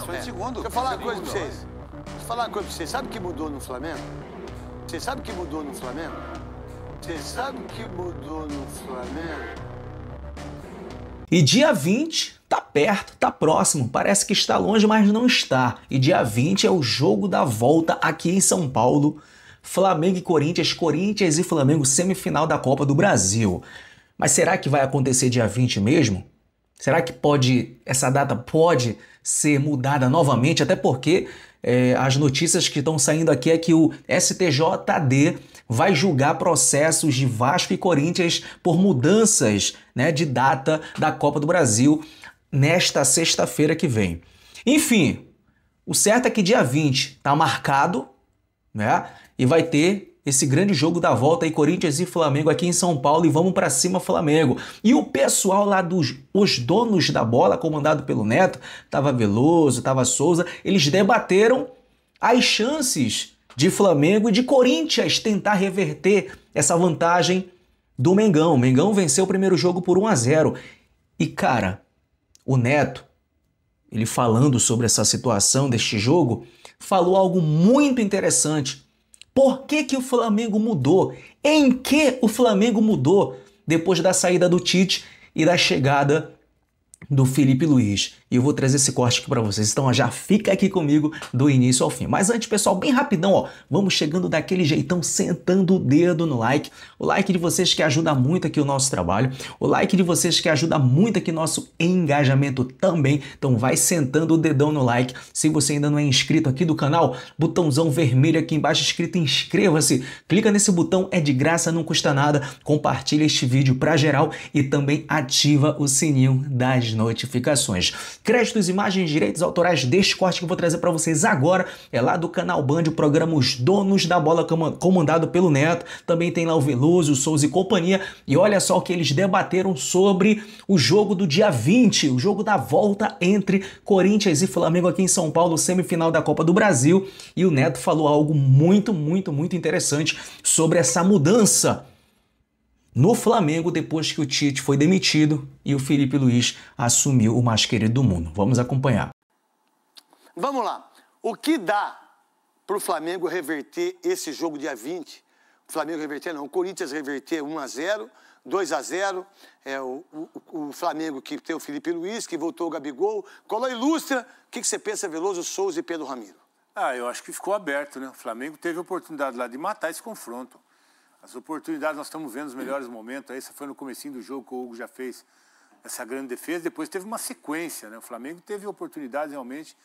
Só um é. segundo. Deixa eu falar uma coisa pra vocês. Deixa eu falar uma coisa pra vocês. Sabe o que mudou no Flamengo? Você sabe o que mudou no Flamengo? Você sabe o que mudou no Flamengo? E dia 20 tá perto, tá próximo, parece que está longe, mas não está. E dia 20 é o jogo da volta aqui em São Paulo. Flamengo e Corinthians, Corinthians e Flamengo semifinal da Copa do Brasil. Mas será que vai acontecer dia 20 mesmo? Será que pode essa data pode ser mudada novamente? Até porque é, as notícias que estão saindo aqui é que o STJD vai julgar processos de Vasco e Corinthians por mudanças né, de data da Copa do Brasil nesta sexta-feira que vem. Enfim, o certo é que dia 20 está marcado né, e vai ter esse grande jogo da volta aí, Corinthians e Flamengo aqui em São Paulo e vamos para cima Flamengo. E o pessoal lá dos os donos da bola, comandado pelo Neto, tava Veloso, tava Souza, eles debateram as chances de Flamengo e de Corinthians tentar reverter essa vantagem do Mengão. O Mengão venceu o primeiro jogo por 1 a 0. E cara, o Neto, ele falando sobre essa situação deste jogo, falou algo muito interessante por que, que o Flamengo mudou? Em que o Flamengo mudou depois da saída do Tite e da chegada do Felipe Luiz. E eu vou trazer esse corte aqui para vocês. Então ó, já fica aqui comigo do início ao fim. Mas antes, pessoal, bem rapidão, ó, vamos chegando daquele jeitão, sentando o dedo no like. O like de vocês que ajuda muito aqui o nosso trabalho. O like de vocês que ajuda muito aqui nosso engajamento também. Então vai sentando o dedão no like. Se você ainda não é inscrito aqui do canal, botãozão vermelho aqui embaixo escrito inscreva-se. Clica nesse botão, é de graça, não custa nada. Compartilha este vídeo para geral e também ativa o sininho das as notificações. Créditos, imagens, direitos autorais deste corte que eu vou trazer para vocês agora é lá do canal Band, o programa Os Donos da Bola, comandado pelo Neto. Também tem lá o Veloso, o Souza e companhia. E olha só o que eles debateram sobre o jogo do dia 20, o jogo da volta entre Corinthians e Flamengo aqui em São Paulo, semifinal da Copa do Brasil. E o Neto falou algo muito, muito, muito interessante sobre essa mudança no Flamengo depois que o Tite foi demitido e o Felipe Luiz assumiu o mais querido do mundo. Vamos acompanhar. Vamos lá. O que dá para o Flamengo reverter esse jogo dia 20? O Flamengo reverter, não. O Corinthians reverter 1 a 0 2 a 0 é, o, o, o, Flamengo que tem o Felipe Luiz, que voltou o Gabigol. a ilustra. O que, que você pensa, Veloso, Souza e Pedro Ramiro? Ah, eu acho que ficou aberto, né? O Flamengo teve a oportunidade lá de matar esse confronto. As oportunidades, nós estamos vendo os melhores momentos. Essa foi no comecinho do jogo que o Hugo já fez essa grande defesa. Depois teve uma sequência, né? O Flamengo teve oportunidades realmente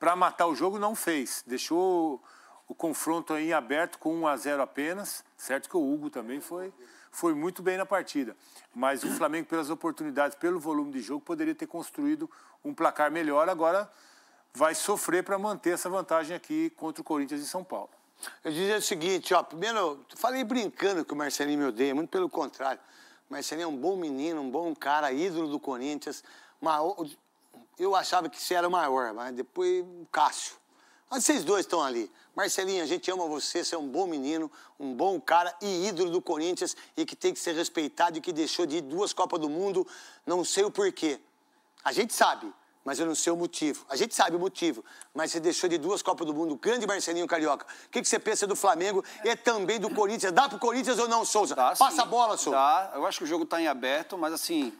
para matar o jogo, não fez. Deixou o confronto aí aberto com 1 a 0 apenas. Certo que o Hugo também foi, foi muito bem na partida. Mas o Flamengo, pelas oportunidades, pelo volume de jogo, poderia ter construído um placar melhor. Agora vai sofrer para manter essa vantagem aqui contra o Corinthians e São Paulo. Eu dizia o seguinte, ó, primeiro, falei brincando que o Marcelinho me odeia, muito pelo contrário. O Marcelinho é um bom menino, um bom cara, ídolo do Corinthians. Maior, eu achava que você era o maior, mas depois o Cássio. Mas vocês dois estão ali. Marcelinho, a gente ama você, você é um bom menino, um bom cara e ídolo do Corinthians e que tem que ser respeitado e que deixou de ir duas Copas do Mundo, não sei o porquê. A gente sabe, mas eu não sei o motivo. A gente sabe o motivo, mas você deixou de duas Copas do Mundo, o grande Marcelinho Carioca. O que, que você pensa do Flamengo e também do Corinthians? Dá pro Corinthians ou não, Souza? Dá, Passa sim. a bola, Souza. Dá. Eu acho que o jogo tá em aberto, mas assim,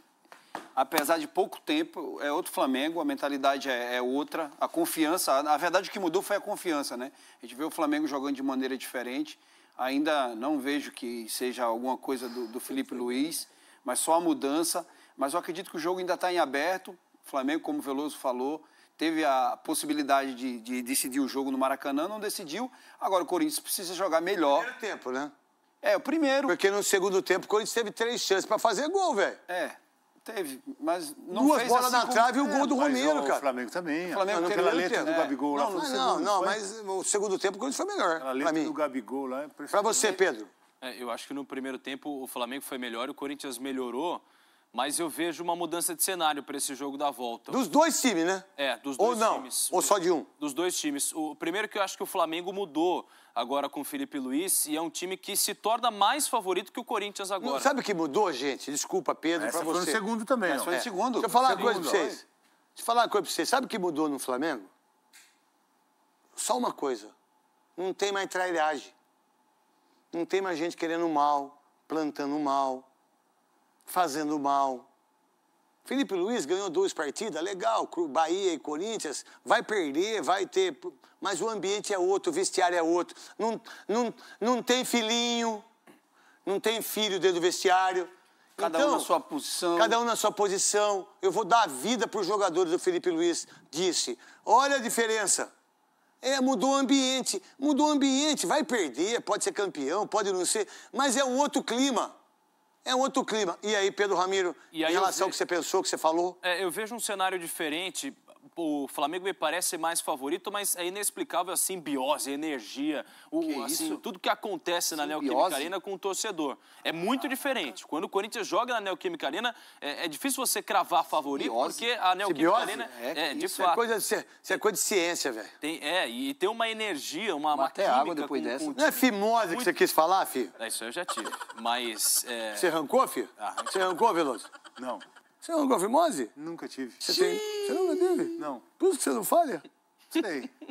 apesar de pouco tempo, é outro Flamengo, a mentalidade é, é outra, a confiança, na verdade o que mudou foi a confiança, né? A gente vê o Flamengo jogando de maneira diferente, ainda não vejo que seja alguma coisa do, do Felipe Luiz, mas só a mudança, mas eu acredito que o jogo ainda está em aberto, o Flamengo, como o Veloso falou, teve a possibilidade de, de decidir o jogo no Maracanã, não decidiu. Agora o Corinthians precisa jogar melhor. Primeiro tempo, né? É, o primeiro. Porque no segundo tempo o Corinthians teve três chances para fazer gol, velho. É. Teve, mas não Duas fez bolas assim na como... trave e é, o gol do Romero, cara. O Flamengo também. O é. Flamengo teve pela letra tempo. do Gabigol não, lá. Não, segundo, não, não, mas o segundo tempo o Corinthians foi melhor. A letra do Gabigol lá. É pra você, Pedro. É, eu acho que no primeiro tempo o Flamengo foi melhor e o Corinthians melhorou mas eu vejo uma mudança de cenário para esse jogo da volta. Dos dois times, né? É, dos dois Ou não, times. Ou só de um? Dos dois times. O primeiro que eu acho que o Flamengo mudou agora com o Felipe Luiz e é um time que se torna mais favorito que o Corinthians agora. Não, sabe o que mudou, gente? Desculpa, Pedro, para você. Foi no segundo também. Mas é, foi no é. segundo. Deixa eu falar segundo. uma coisa para vocês. Deixa eu falar uma coisa para vocês. Sabe o que mudou no Flamengo? Só uma coisa. Não tem mais trairagem. Não tem mais gente querendo mal, plantando mal fazendo mal. Felipe Luiz ganhou duas partidas, legal, Bahia e Corinthians, vai perder, vai ter, mas o ambiente é outro, o vestiário é outro. Não, não, não tem filhinho, não tem filho dentro do vestiário. Cada então, um na sua posição. Cada um na sua posição. Eu vou dar a vida para os jogadores do Felipe Luiz, disse. Olha a diferença. É, mudou o ambiente, mudou o ambiente, vai perder, pode ser campeão, pode não ser, mas é um outro clima é outro clima. E aí, Pedro Ramiro, e aí em relação ao que você pensou, que você falou? É, eu vejo um cenário diferente o Flamengo me parece mais favorito, mas é inexplicável a simbiose, a energia, o, que assim, isso? tudo que acontece simbiose? na Neoquímica Arena com o torcedor. É muito ah, diferente. Quando o Corinthians joga na Neoquímica Arena, é, é difícil você cravar favorito, simbiose? porque a Neoquímica simbiose? Arena é, é de fato. É coisa, de, isso é, é coisa de ciência, velho. É, e tem uma energia, uma, uma até água depois com, dessa. Com, Não é fimose muito... que você quis falar, filho? É, isso eu já tive, mas... É você arrancou, filho? Ah, você arrancou, Veloso? Não. Você não gosta de fimose? Nunca tive. Você, tem... você nunca teve? Não. Por isso que você não falha? Sei.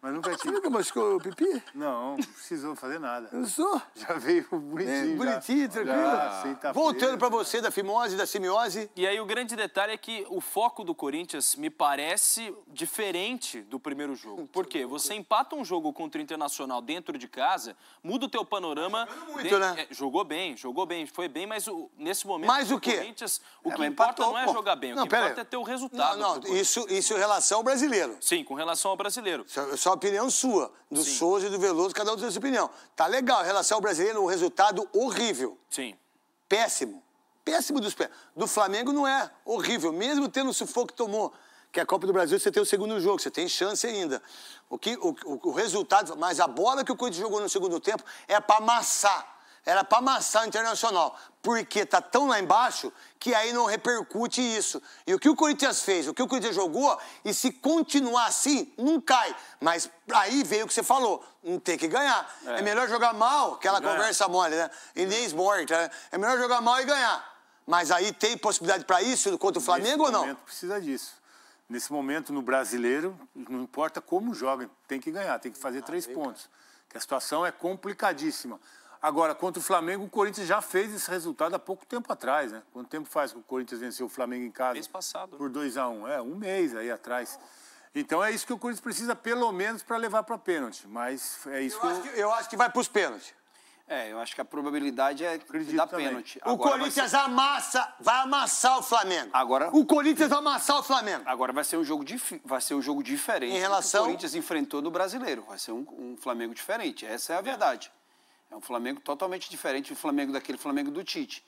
Mas nunca ah, tive. Você nunca machucou o pipi? Não, não precisou fazer nada. Eu sou? Já veio bonitinho. É, bonitinho, já. tranquilo. Já, sem tá Voltando para você da fimose, da simiose. E aí o grande detalhe é que o foco do Corinthians me parece diferente do primeiro jogo. Por quê? Você empata um jogo contra o Internacional dentro de casa, muda o teu panorama. Tá jogando muito, né? É, jogou bem, jogou bem, foi bem, mas o, nesse momento mas o, quê? Corinthians, o é, que importa não é jogar bem, não, o que importa aí. é ter o resultado. Não, não, isso, isso em relação ao brasileiro. Sim, com relação ao brasileiro. Só, só isso opinião sua, do Sim. Souza e do Veloso, cada um tem sua opinião. Tá legal, em relação ao brasileiro, um resultado horrível. Sim. Péssimo. Péssimo dos pés. Do Flamengo não é horrível, mesmo tendo o sufoco que tomou. Que é a Copa do Brasil você tem o segundo jogo, você tem chance ainda. O, que, o, o, o resultado, mas a bola que o Corinthians jogou no segundo tempo é para amassar era para amassar o Internacional. Porque tá tão lá embaixo que aí não repercute isso. E o que o Corinthians fez, o que o Corinthians jogou, e se continuar assim, não cai. Mas aí veio o que você falou, não tem que ganhar. É, é melhor jogar mal, aquela ganhar. conversa mole, né? e morta, né? É melhor jogar mal e ganhar. Mas aí tem possibilidade para isso contra o Flamengo ou não? Nesse momento precisa disso. Nesse momento, no brasileiro, não importa como joga, tem que ganhar, tem que fazer ah, três pontos. Que a situação é complicadíssima. Agora, contra o Flamengo, o Corinthians já fez esse resultado há pouco tempo atrás, né? Quanto tempo faz que o Corinthians venceu o Flamengo em casa? Mês passado. Por 2 a 1 um. É, um mês aí atrás. Então é isso que o Corinthians precisa, pelo menos, para levar para pênalti. Mas é isso eu que, eu... Acho que eu acho que vai para os pênaltis. É, eu acho que a probabilidade é da pênalti. O Agora Corinthians vai ser... amassa, vai amassar o Flamengo. Agora. O Corinthians vai amassar o Flamengo. Agora vai ser um jogo, dif... vai ser um jogo diferente. Em relação. Que o Corinthians enfrentou no Brasileiro. Vai ser um, um Flamengo diferente. Essa é a verdade. É um Flamengo totalmente diferente do Flamengo daquele Flamengo do Tite.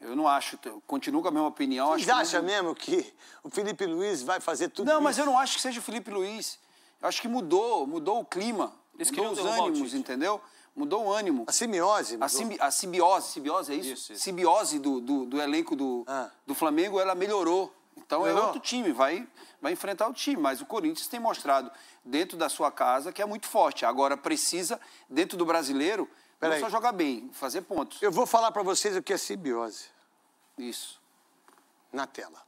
Eu não acho, eu continuo com a mesma opinião. Você acha mesmo que o Felipe Luiz vai fazer tudo Não, isso? mas eu não acho que seja o Felipe Luiz. Eu acho que mudou, mudou o clima, Eles mudou os ânimos, entendeu? Mudou o ânimo. A simbiose. A, simbi a, simbiose, simbiose é isso? isso, isso. Simbiose do, do, do elenco do, ah. do Flamengo, ela melhorou. Então é melhorou. é outro time, vai, vai enfrentar o time. Mas o Corinthians tem mostrado dentro da sua casa que é muito forte. Agora precisa, dentro do brasileiro, Peraí. Não só jogar bem, fazer pontos. Eu vou falar para vocês o que é simbiose. Isso. Na tela.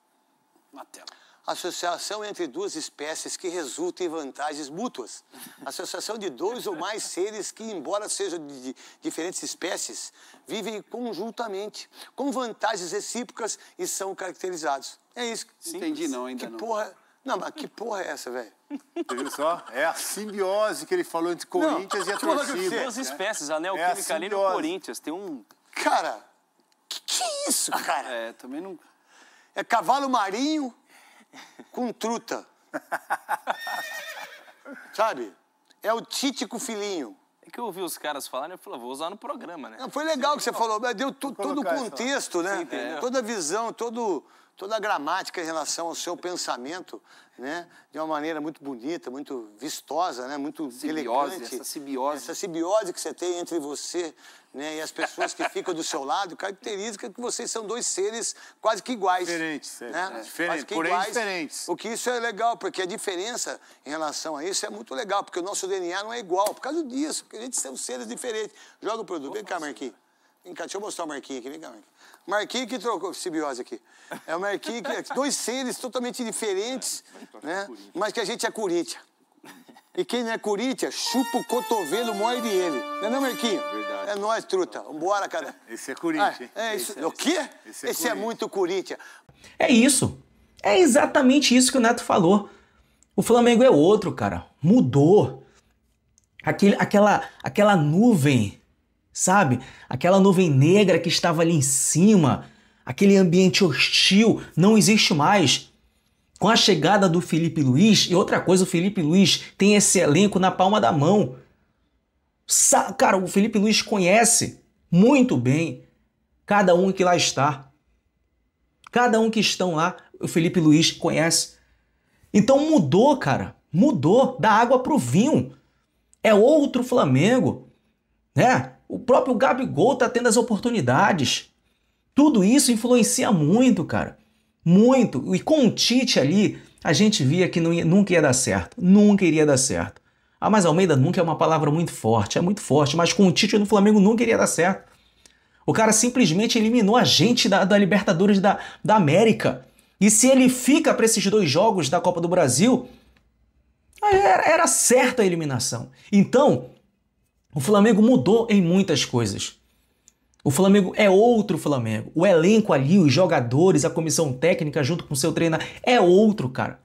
Na tela. Associação entre duas espécies que resulta em vantagens mútuas. Associação de dois ou mais seres que, embora sejam de diferentes espécies, vivem conjuntamente, com vantagens recíprocas e são caracterizados. É isso. Sim. Entendi, não, ainda que não. Que porra não, mas que porra é essa, velho? Viu só? É a simbiose que ele falou entre Corinthians não, e a torcida. É. Duas espécies, a é neoquímica e ali no Corinthians. Tem um... Cara, que que é isso, ah, cara? É, também não... É cavalo marinho com truta. Sabe? É o Tite com filhinho. É que eu ouvi os caras falarem, eu falei, ah, vou usar no programa, né? Não, foi legal Sim, que você não. falou, deu todo o contexto, né? Toda a visão, todo toda a gramática em relação ao seu pensamento, né? De uma maneira muito bonita, muito vistosa, né? Muito simbiose, elegante. Essa simbiose. Essa simbiose que você tem entre você né, e as pessoas que ficam do seu lado, caracteriza que vocês são dois seres quase que iguais. Diferentes, né? É. Diferente, porém iguais, diferentes. O que isso é legal, porque a diferença em relação a isso é muito legal, porque o nosso DNA não é igual, por causa disso, porque a gente são seres diferentes. Joga o produto. Vem cá, Marquinhos. Vem cá, deixa eu mostrar o Marquinhos aqui. Vem cá, Marquinhos. Marquinhos que trocou simbiose aqui. É o Marquinhos que... É dois seres totalmente diferentes, então, né? é, né? Mas que a gente é Corinthians. E quem não é Corinthians, chupa o cotovelo, morde ele. Não é não, Marquinho? Verdade. É nós, truta. Vambora, cara. Esse é Corinthians. Ah, é isso. Esse é o quê? Esse é, esse é muito Corinthians. É isso. É exatamente isso que o Neto falou. O Flamengo é outro, cara. Mudou. Aquele, aquela, aquela nuvem sabe? Aquela nuvem negra que estava ali em cima, aquele ambiente hostil, não existe mais. Com a chegada do Felipe Luiz, e outra coisa, o Felipe Luiz tem esse elenco na palma da mão. Sa Cara, o Felipe Luiz conhece muito bem cada um que lá está. Cada um que estão lá, o Felipe Luiz conhece. Então mudou, cara. Mudou da água para o vinho. É outro Flamengo, né? O próprio Gabigol tá tendo as oportunidades. Tudo isso influencia muito, cara. Muito. E com o Tite ali, a gente via que ia, nunca ia dar certo. Nunca iria dar certo. Ah, mas Almeida nunca é uma palavra muito forte. É muito forte, mas com o Tite no Flamengo nunca iria dar certo. O cara simplesmente eliminou a gente da, da Libertadores da, da América. E se ele fica para esses dois jogos da Copa do Brasil, era, era certa a eliminação. Então, o Flamengo mudou em muitas coisas. O Flamengo é outro Flamengo. O elenco ali, os jogadores, a comissão técnica junto com o seu treinador é outro, cara.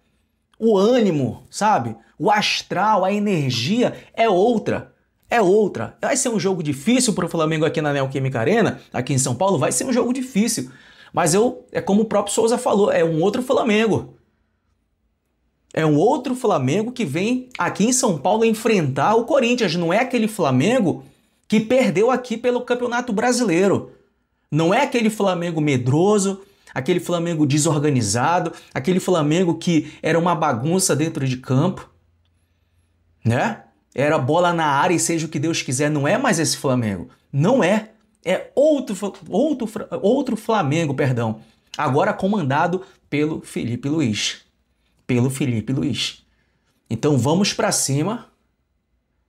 O ânimo, sabe? O astral, a energia é outra. É outra. Vai ser um jogo difícil para o Flamengo aqui na Neoquímica Arena, aqui em São Paulo, vai ser um jogo difícil. Mas eu, é como o próprio Souza falou, é um outro Flamengo. É um outro Flamengo que vem aqui em São Paulo enfrentar o Corinthians. Não é aquele Flamengo que perdeu aqui pelo Campeonato Brasileiro. Não é aquele Flamengo medroso, aquele Flamengo desorganizado, aquele Flamengo que era uma bagunça dentro de campo, né? Era bola na área e seja o que Deus quiser, não é mais esse Flamengo. Não é. É outro, outro, outro Flamengo, perdão. Agora comandado pelo Felipe Luiz pelo Felipe Luiz. Então vamos para cima.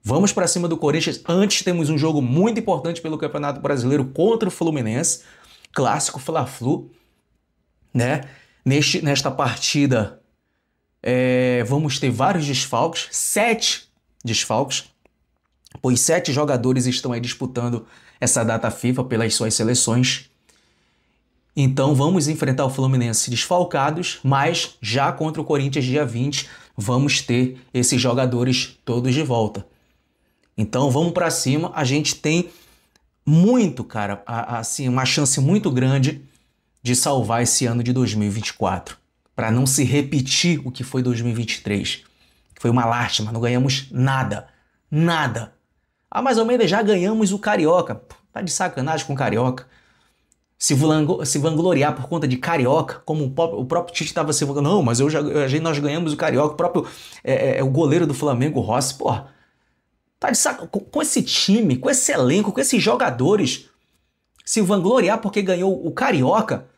Vamos para cima do Corinthians. Antes temos um jogo muito importante pelo Campeonato Brasileiro contra o Fluminense, clássico Fla-Flu, né? Neste, nesta partida é, vamos ter vários desfalques, sete desfalques, pois sete jogadores estão aí disputando essa data FIFA pelas suas seleções. Então vamos enfrentar o Fluminense desfalcados, mas já contra o Corinthians dia 20 vamos ter esses jogadores todos de volta. Então vamos para cima, a gente tem muito, cara, assim, uma chance muito grande de salvar esse ano de 2024, para não se repetir o que foi 2023. Foi uma lástima, não ganhamos nada, nada. Ah, mas menos já ganhamos o Carioca. tá de sacanagem com o Carioca se, vangloriar por conta de carioca, como o próprio Tite estava se vangloriando. Não, mas eu já, nós ganhamos o carioca, o próprio é, é, é, o goleiro do Flamengo, Rossi, porra. Tá de saco. Com esse time, com esse elenco, com esses jogadores, se vangloriar porque ganhou o carioca.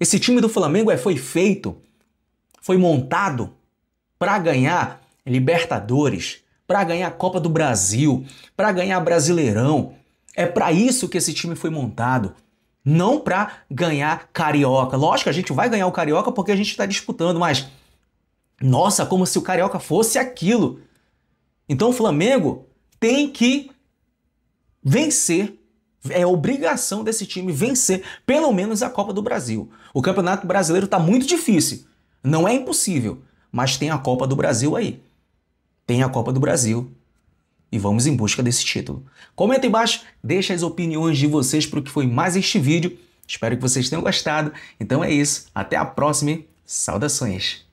Esse time do Flamengo é, foi feito, foi montado para ganhar Libertadores, para ganhar Copa do Brasil, para ganhar Brasileirão é para isso que esse time foi montado. Não para ganhar carioca. Lógico, a gente vai ganhar o carioca porque a gente está disputando, mas nossa, como se o carioca fosse aquilo. Então o Flamengo tem que vencer. É obrigação desse time vencer pelo menos a Copa do Brasil. O Campeonato Brasileiro está muito difícil. Não é impossível, mas tem a Copa do Brasil aí. Tem a Copa do Brasil e vamos em busca desse título. Comenta embaixo, deixa as opiniões de vocês para o que foi mais este vídeo. Espero que vocês tenham gostado. Então é isso, até a próxima e saudações!